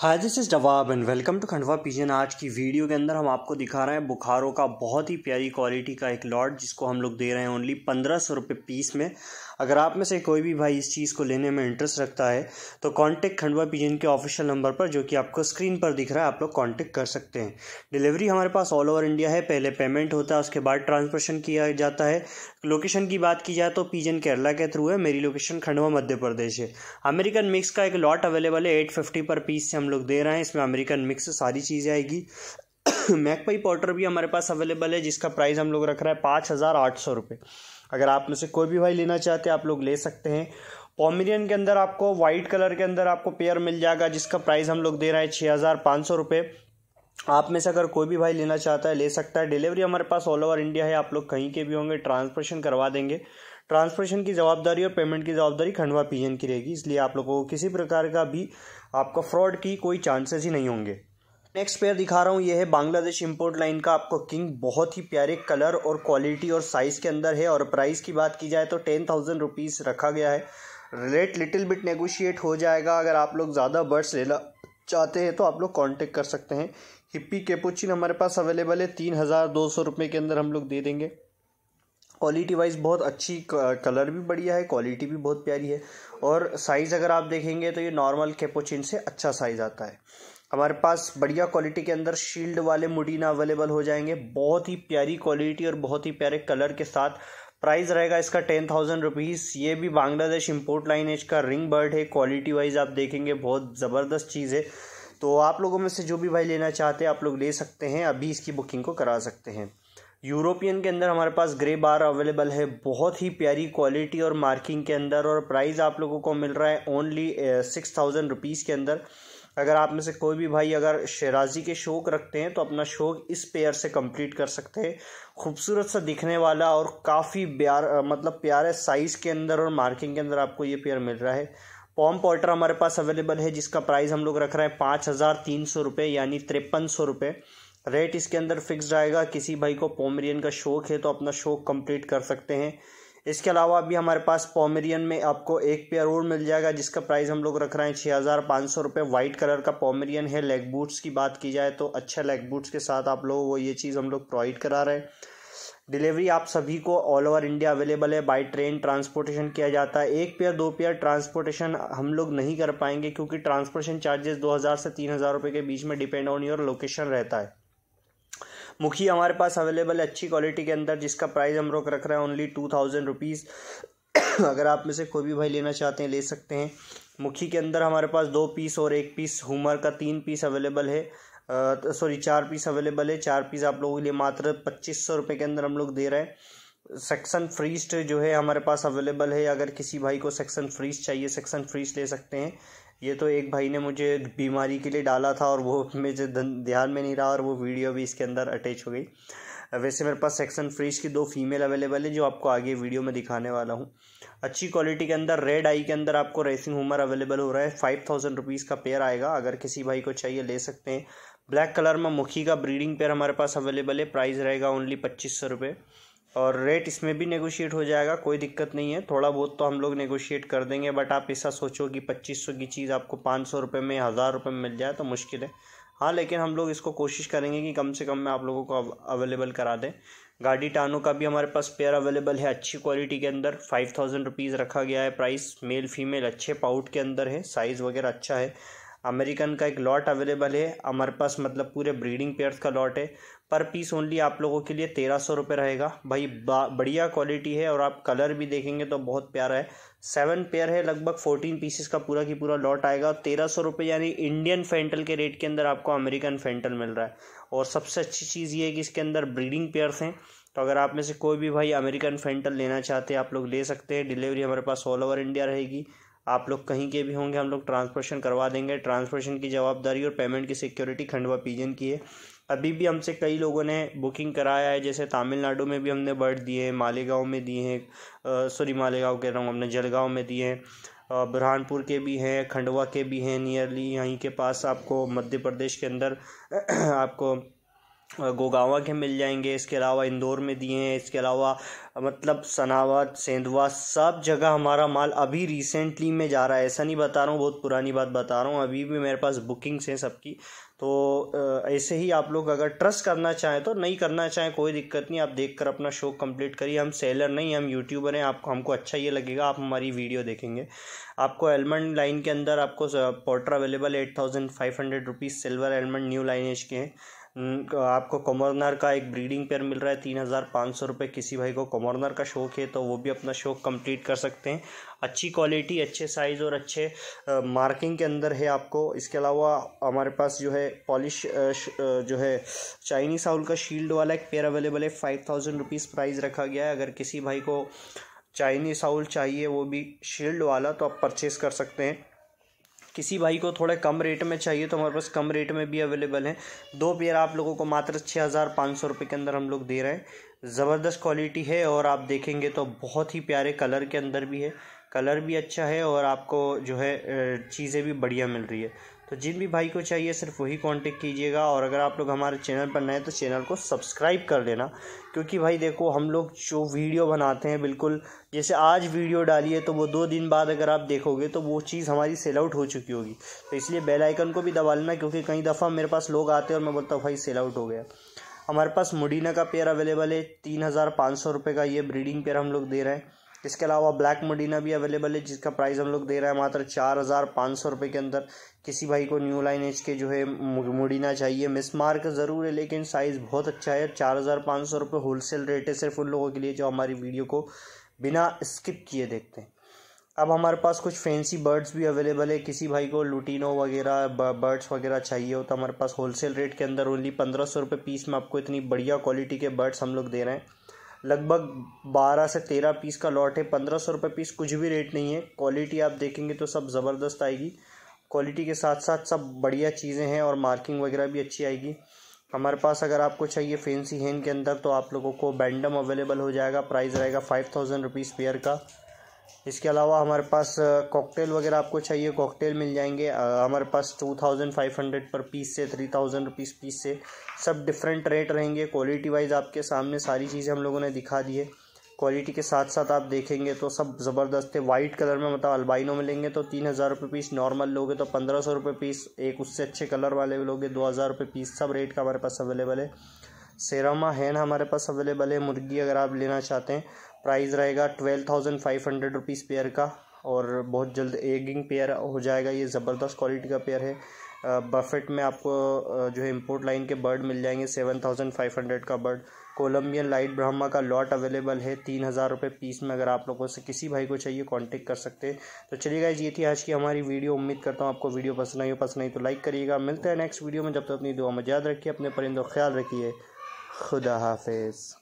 hi this is जवाब and welcome to Khandwa pigeon आज की वीडियो के अंदर हम आपको दिखा रहे हैं बुखारों का बहुत ही प्यारी क्वालिटी का एक लॉट जिसको हम लोग दे रहे हैं ओनली पंद्रह सौ रुपये पीस में अगर आप में से कोई भी भाई इस चीज़ को लेने में इंटरेस्ट रखता है तो कांटेक्ट खंडवा पिजन के ऑफिशियल नंबर पर जो कि आपको स्क्रीन पर दिख रहा है आप लोग कॉन्टेक्ट कर सकते हैं डिलीवरी हमारे पास ऑल ओवर इंडिया है पहले पेमेंट होता है उसके बाद ट्रांसफर्शन किया जाता है लोकेशन की बात की जाए तो पिजन केरला के थ्रू है मेरी लोकेशन खंडवा मध्य प्रदेश है अमेरिकन मिक्स का एक लॉट अवेलेबल है एट फिफ्टी पर पीस से हम लोग दे रहे हैं इसमें अमेरिकन मिक्स सारी चीज़ें आएगी मैकपाई पाउडर भी हमारे पास अवेलेबल है जिसका प्राइस हम लोग रख रहे हैं पाँच हज़ार आठ सौ रुपये अगर आप में से कोई भी भाई लेना चाहते हैं आप लोग ले सकते हैं पॉमेरियन के अंदर आपको वाइट कलर के अंदर आपको पेयर मिल जाएगा जिसका प्राइस हम लोग दे रहे हैं छः हज़ार पाँच सौ रुपये आप में से अगर कोई भी भाई लेना चाहता है ले सकता है डिलीवरी हमारे पास ऑल ओवर इंडिया है आप लोग कहीं के भी होंगे ट्रांसपोर्शन करवा देंगे ट्रांसपोर्शन की जवाबदारी और पेमेंट की जवाबदारी खंडवा पीजन की रहेगी इसलिए आप लोगों को किसी प्रकार का भी आपका फ्रॉड की कोई चांसेस ही नहीं होंगे नेक्स्ट पेयर दिखा रहा हूँ ये है बांग्लादेश इंपोर्ट लाइन का आपको किंग बहुत ही प्यारे कलर और क्वालिटी और साइज़ के अंदर है और प्राइस की बात की जाए तो टेन थाउजेंड रुपीज़ रखा गया है रेट लिटिल बिट नेगोशिएट हो जाएगा अगर आप लोग ज़्यादा बर्ड्स लेना चाहते हैं तो आप लोग कॉन्टेक्ट कर सकते हैं हिप्पी केपोचिन हमारे पास अवेलेबल है तीन हज़ार दो सौ रुपये के अंदर हम लोग दे देंगे क्वालिटी वाइज बहुत अच्छी कलर भी बढ़िया है क्वालिटी भी बहुत प्यारी है और साइज़ अगर आप देखेंगे तो ये नॉर्मल कैपोचिन से अच्छा साइज़ आता है हमारे पास बढ़िया क्वालिटी के अंदर शील्ड वाले मुडीना अवेलेबल हो जाएंगे बहुत ही प्यारी क्वालिटी और बहुत ही प्यारे कलर के साथ प्राइस रहेगा इसका टेन थाउजेंड रुपीज़ ये भी बांग्लादेश इंपोर्ट लाइन एज का रिंग बर्ड है क्वालिटी वाइज आप देखेंगे बहुत ज़बरदस्त चीज़ है तो आप लोगों में से जो भी भाई लेना चाहते हैं आप लोग ले सकते हैं अभी इसकी बुकिंग को करा सकते हैं यूरोपियन के अंदर हमारे पास ग्रे बार अवेलेबल है बहुत ही प्यारी क्वालिटी और मार्किंग के अंदर और प्राइस आप लोगों को मिल रहा है ओनली सिक्स थाउजेंड रुपीज़ के अंदर अगर आप में से कोई भी भाई अगर शेराजी के शौक रखते हैं तो अपना शौक इस पेयर से कंप्लीट कर सकते हैं खूबसूरत सा दिखने वाला और काफ़ी प्यार eh, मतलब प्यारे साइज़ के अंदर और मार्किंग के अंदर आपको ये पेयर मिल रहा है पॉम पॉल्टर हमारे पास अवेलेबल है जिसका प्राइस हम लोग रख रहे हैं पाँच हज़ार तीन सौ रुपये यानी तिरपन सौ रुपये रेट इसके अंदर फिक्स आएगा किसी भाई को पोमेरियन का शौक है तो अपना शौक कंप्लीट कर सकते हैं इसके अलावा अभी हमारे पास पोमेरियन में आपको एक पेयर और मिल जाएगा जिसका प्राइस हम लोग रख रहे हैं छः हज़ार पाँच सौ रुपये वाइट कलर का पोमेरियन है लेग बूट्स की बात की जाए तो अच्छा लेग बूट्स के साथ आप लोगों को ये चीज़ हम लोग प्रोवाइड करा रहे हैं डिलीवरी आप सभी को ऑल ओवर इंडिया अवेलेबल है बाई ट्रेन ट्रांसपोर्टेशन किया जाता है एक पेयर दो पेयर ट्रांसपोर्टेशन हम लोग नहीं कर पाएंगे क्योंकि ट्रांसपोर्टेशन चार्जेस हज़ार से हजार रुपये के बीच में डिपेंड ऑन योर लोकेशन रहता है मुखी हमारे पास अवेलेबल है अच्छी क्वालिटी के अंदर जिसका प्राइस हम लोग रख रहे हैं ओनली टू थाउजेंड रुपीज़ अगर आप में से कोई भी भाई लेना चाहते हैं ले सकते हैं मुखी के अंदर हमारे पास दो पीस और एक पीस हुमर का तीन पीस अवेलेबल है सॉरी तो चार पीस अवेलेबल है चार पीस आप लोगों के लिए मात्र पच्चीस सौ रुपये के अंदर हम लोग दे रहे हैं सेक्शन फ्रीस्ट जो है हमारे पास अवेलेबल है अगर किसी भाई को सेक्शन फ्रीज चाहिए सेक्शन फ्रीज ले सकते हैं ये तो एक भाई ने मुझे बीमारी के लिए डाला था और वो मुझे ध्यान में नहीं रहा और वो वीडियो भी इसके अंदर अटैच हो गई वैसे मेरे पास सेक्शन फ्रीज की दो फीमेल अवेलेबल है जो आपको आगे वीडियो में दिखाने वाला हूँ अच्छी क्वालिटी के अंदर रेड आई के अंदर आपको रेसिंग हुमर अवेलेबल हो रहा है फाइव थाउजेंड रुपीज़ का पेयर आएगा अगर किसी भाई को चाहिए ले सकते हैं ब्लैक कलर में मुखी का ब्रीडिंग पेयर हमारे पास अवेलेबल है प्राइस रहेगा ओनली पच्चीस सौ रुपये और रेट इसमें भी नेगोशिएट हो जाएगा कोई दिक्कत नहीं है थोड़ा बहुत तो हम लोग नेगोशिएट कर देंगे बट आप ऐसा सोचो कि पच्चीस सौ की चीज़ आपको पाँच सौ रुपये में हज़ार रुपये में मिल जाए तो मुश्किल है हाँ लेकिन हम लोग इसको कोशिश करेंगे कि कम से कम में आप लोगों को अवेलेबल करा दें गाड़ी टानों का भी हमारे पास पेयर अवेलेबल है अच्छी क्वालिटी के अंदर फाइव थाउजेंड रुपीज़ रखा गया है प्राइस मेल फीमेल अच्छे पाउट के अंदर है साइज़ वगैरह अच्छा है अमेरिकन का एक लॉट अवेलेबल है हमारे पास मतलब पूरे ब्रीडिंग पेयर्स का लॉट है पर पीस ओनली आप लोगों के लिए तेरह सौ रुपये रहेगा भाई बढ़िया क्वालिटी है और आप कलर भी देखेंगे तो बहुत प्यारा है सेवन पेयर है लगभग फोर्टीन पीसेस का पूरा की पूरा लॉट आएगा तेरह सौ रुपये यानी इंडियन फेंटल के रेट के अंदर आपको अमेरिकन फेंटल मिल रहा है और सबसे अच्छी चीज़ ये है कि इसके अंदर ब्रीडिंग पेयर्स हैं तो अगर आप में से कोई भी भाई अमेरिकन फेंटल लेना चाहते हैं आप लोग ले सकते हैं डिलीवरी हमारे पास ऑल ओवर इंडिया रहेगी आप लोग कहीं के भी होंगे हम लोग ट्रांसफर्शन करवा देंगे ट्रांसफर्शन की जवाबदारी और पेमेंट की सिक्योरिटी खंडवा पीजन की है अभी भी हमसे कई लोगों ने बुकिंग कराया है जैसे तमिलनाडु में भी हमने बर्ड दिए हैं मालेगाँव में दिए हैं सॉरी मालेगाँव कह रहा हूँ हमने जलगाँव में दिए हैं बुरहानपुर के भी हैं खंडवा के भी हैं नियरली यहीं के पास आपको मध्य प्रदेश के अंदर आपको गोगावा के मिल जाएंगे इसके अलावा इंदौर में दिए हैं इसके अलावा मतलब सनावा सेंधवा सब जगह हमारा माल अभी रिसेंटली में जा रहा है ऐसा नहीं बता रहा हूँ बहुत पुरानी बात बता रहा हूँ अभी भी मेरे पास बुकिंग्स हैं सबकी तो ऐसे ही आप लोग अगर ट्रस्ट करना चाहें तो नहीं करना चाहें कोई दिक्कत नहीं आप देख कर अपना शो कंप्लीट करिए हम सेलर नहीं हम यूट्यूबर हैं आपको हमको अच्छा ये लगेगा आप हमारी वीडियो देखेंगे आपको एलमंड लाइन के अंदर आपको pouter available at thousand five hundred rupees silver almond new lineage के हैं आपको कॉमर्नर का एक ब्रीडिंग पेयर मिल रहा है तीन हज़ार पाँच सौ रुपये किसी भाई को कॉमर्नर का शौक है तो वो भी अपना शौक कंप्लीट कर सकते हैं अच्छी क्वालिटी अच्छे साइज़ और अच्छे आ, मार्किंग के अंदर है आपको इसके अलावा हमारे पास जो है पॉलिश जो है चाइनीस हाउल का शील्ड वाला एक पेयर अवेलेबल है फाइव थाउजेंड रुपीज़ प्राइज़ रखा गया है अगर किसी भाई को चाइनीस हाउल चाहिए वो भी शील्ड वाला तो आप परचेज़ कर सकते हैं किसी भाई को थोड़े कम रेट में चाहिए तो हमारे पास कम रेट में भी अवेलेबल हैं दो पेयर आप लोगों को मात्र छः हज़ार पाँच सौ रुपये के अंदर हम लोग दे रहे हैं ज़बरदस्त क्वालिटी है और आप देखेंगे तो बहुत ही प्यारे कलर के अंदर भी है कलर भी अच्छा है और आपको जो है चीज़ें भी बढ़िया मिल रही है तो जिन भी भाई को चाहिए सिर्फ वही कांटेक्ट कीजिएगा और अगर आप लोग हमारे चैनल पर नए तो चैनल को सब्सक्राइब कर लेना क्योंकि भाई देखो हम लोग जो वीडियो बनाते हैं बिल्कुल जैसे आज वीडियो डालिए तो वो दो दिन बाद अगर आप देखोगे तो वो चीज़ हमारी सेल आउट हो चुकी होगी तो इसलिए बेल आइकन को भी दबा लेना क्योंकि कई दफ़ा मेरे पास लोग आते हैं और मैं बोलता हूँ भाई सेल आउट हो गया हमारे पास मुडीना का पेयर अवेलेबल है तीन हज़ार पाँच सौ रुपये का ये ब्रीडिंग पेयर हम लोग दे रहे हैं इसके अलावा ब्लैक मडीना भी अवेलेबल है जिसका प्राइस हम लोग दे रहे हैं मात्र चार हज़ार पाँच सौ रुपये के अंदर किसी भाई को न्यू लाइन एज के जो है मुडीना चाहिए मिस मार्क ज़रूर है लेकिन साइज़ बहुत अच्छा है चार हज़ार पाँच सौ रुपये होलसेल रेट है सिर्फ उन लोगों के लिए जो हमारी वीडियो को बिना स्किप किए देखते हैं अब हमारे पास कुछ फैंसी बर्ड्स भी अवेलेबल है किसी भाई को लुटिनो वगैरह बर्ड्स वगैरह चाहिए हो तो हमारे पास होलसेल रेट के अंदर ओनली पंद्रह सौ रुपये पीस में आपको इतनी बढ़िया क्वालिटी के बर्ड्स हम लोग दे रहे हैं लगभग 12 से 13 पीस का लॉट है पंद्रह सौ रुपये पीस कुछ भी रेट नहीं है क्वालिटी आप देखेंगे तो सब ज़बरदस्त आएगी क्वालिटी के साथ साथ सब बढ़िया चीज़ें हैं और मार्किंग वगैरह भी अच्छी आएगी हमारे पास अगर आपको चाहिए फैंसी हैंड के अंदर तो आप लोगों को बैंडम अवेलेबल हो जाएगा प्राइस रहेगा फाइव थाउजेंड रुपीज़ पेयर का इसके अलावा हमारे पास कॉकटेल वगैरह आपको चाहिए कॉकटेल मिल जाएंगे हमारे पास two thousand five hundred per piece से थ्री थाउजेंड रुपीज़ पीस से सब डिफरेंट रेट रहेंगे क्वालिटी वाइज आपके सामने सारी चीज़ें हम लोगों ने दिखा दी है क्वालिटी के साथ साथ आप देखेंगे तो सब ज़बरदस्त है वाइट कलर में मतलब अल्बाइनो में लेंगे तो तीन हज़ार रुपये पीस नॉर्मल लोगे तो पंद्रह सौ रुपये पीस एक उससे अच्छे कलर वाले लोगे दो हज़ार रुपये पीस सब रेट का हमारे पास अवेलेबल है सेरामा हैन हमारे पास अवेलेबल है मुर्गी अगर आप लेना चाहते हैं प्राइस रहेगा twelve thousand five hundred rupees pair का और बहुत जल्द एगिंग पेयर हो जाएगा ये ज़बरदस्त क्वालिटी का पेयर है बफेट में आपको जो है इम्पोर्ट लाइन के बर्ड मिल जाएंगे सेवन थाउजेंड फाइव हंड्रेड का बर्ड कोलम्बियन लाइट ब्रह्मा का लॉट अवेलेबल है तीन हज़ार रुपये पीस में अगर आप लोगों से किसी भाई को चाहिए कांटेक्ट कर सकते हैं तो चलिए गाइज ये थी आज की हमारी वीडियो उम्मीद करता हूँ आपको वीडियो पसंद आई हो पसंद आई तो लाइक करिएगा मिलते हैं नेक्स्ट वीडियो में जब तक तो अपनी दुआ में याद रखिए अपने परिंदों ख्याल रखिए खुदा हाफिज